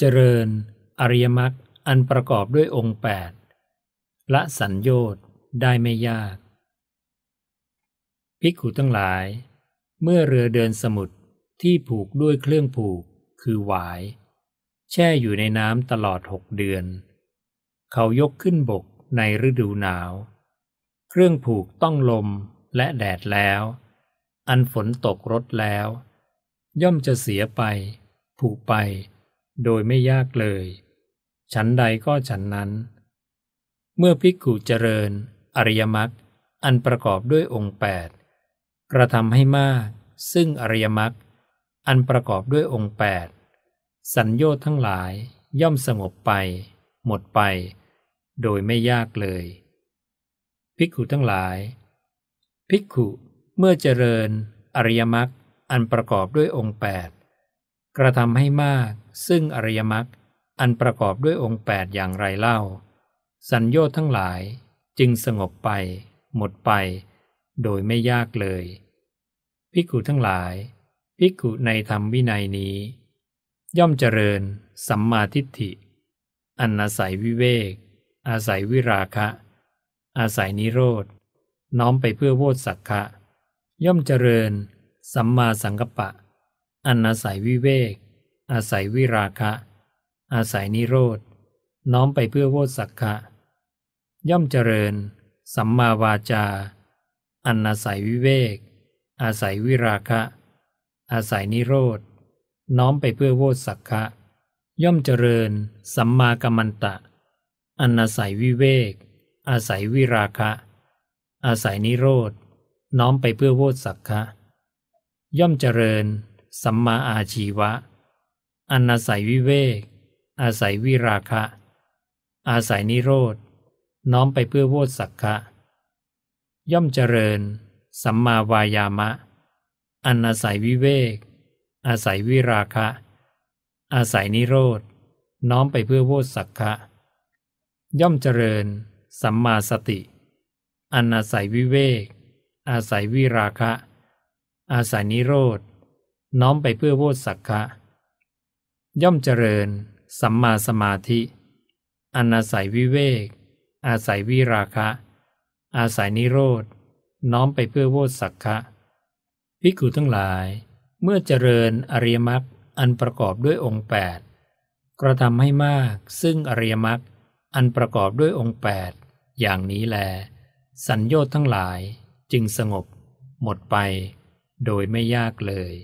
เจริญอริยมรรคอันประกอบด้วยองค์8ละสัญโยชน์ ได้ไม่ยาก ภิกขุทั้งหลาย เมื่อเรือเดินสมุทรที่ผูกด้วยเครื่องผูกคือหวาย แช่อยู่ในน้ำตลอดหกเดือน เขายกขึ้นบกในฤดูหนาว เครื่องผูกต้องลมและแดดแล้ว อันฝนตกรดแล้ว ย่อมจะเสียไป ผูกไปโดยไม่ยากเลยฉันใดก็ฉันนั้น เมื่อภิกขุเจริญ อริยมรรค อันประกอบด้วยองค์8กระทำให้มาก ซึ่งอริยมรรค อันประกอบด้วยองค์8สัญญาทั้งหลายย่อมสงบไป หมดไป โดยไม่ยากเลย ภิกขุทั้งหลาย ภิกขุเมื่อเจริญ อริยมรรค อันประกอบด้วยองค์8กระทำให้มากซึ่งอริยมรรค อันประกอบด้วยองค์แปดอย่างไรเล่า สัญญต์ทั้งหลายจึงสงบไปหมดไป โดยไม่ยากเลย ภิกขุทั้งหลาย ภิกขุในธรรมวินัยนี้ ย่อมเจริญ สัมมาทิฏฐิอันอาศัยวิเวก อาศัยวิราคะ อาศัยนิโรธ น้อมไปเพื่อโวตสักขะย่อมเจริญ สัมมาสังกปะอันอาศัยวิเวกอาศัยวิราคะ อาศัยนิโรธ น้อมไปเพื่อโวสักขะย่อมเจริญ สัมมาวาจาอันอาศัยวิเวก อาศัยวิราคะ อาศัยนิโรธ น้อมไปเพื่อโวสักขะย่อมเจริญ สัมมากัมมันตะอันอาศัยวิเวก อาศัยวิราคะ อาศัยนิโรธ น้อมไปเพื่อโวสักขะย่อมเจริญ สัมมาอาชีวะอันอาศัยวิเวก อาศัยวิราคะ อาศัยนิโรธ น้อมไปเพื่อโวสักคะย่อมเจริญ สัมมาวายามะอันอาศัยวิเวก อาศัยวิราคะ อาศัยนิโรธ น้อมไปเพื่อโวสักคะย่อมเจริญ สัมมาสติ อันอาศัยวิเวก อาศัยวิราคะ อาศัยนิโรธ น้อมไปเพื่อโวสักคะย่อมเจริญ สัมมาสมาธิอันอาศัยวิเวกอาศัยวิราคะ อาศัยนิโรธ น้อมไปเพื่อโวสักคะพิกุทั้งหลาย เมื่อเจริญอริยมรรคอันประกอบด้วยองค์8กระทำให้มากซึ่งอริยมรรคอันประกอบด้วยองค์8อย่างนี้แล สัญญาทั้งหลายจึงสงบหมดไป โดยไม่ยากเลย